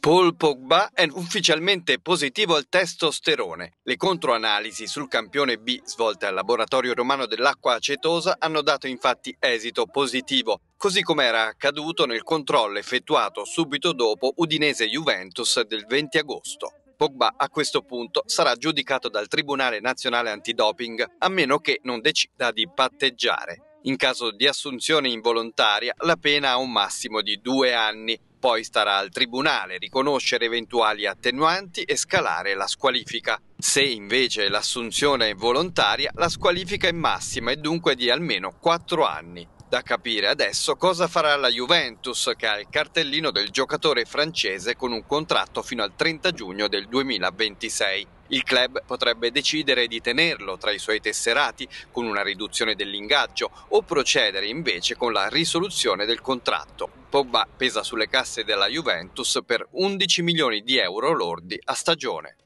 Paul Pogba è ufficialmente positivo al testosterone. Le controanalisi sul campione B svolte al laboratorio romano dell'acqua acetosa hanno dato infatti esito positivo, così come era accaduto nel controllo effettuato subito dopo Udinese-Juventus del 20 agosto. Pogba a questo punto sarà giudicato dal Tribunale Nazionale Antidoping, a meno che non decida di patteggiare. In caso di assunzione involontaria la pena ha un massimo di due anni, poi starà al tribunale riconoscere eventuali attenuanti e scalare la squalifica. Se invece l'assunzione è volontaria, la squalifica è massima e dunque di almeno quattro anni. Da capire adesso cosa farà la Juventus che ha il cartellino del giocatore francese con un contratto fino al 30 giugno del 2026. Il club potrebbe decidere di tenerlo tra i suoi tesserati con una riduzione dell'ingaggio o procedere invece con la risoluzione del contratto. Pogba pesa sulle casse della Juventus per 11 milioni di euro lordi a stagione.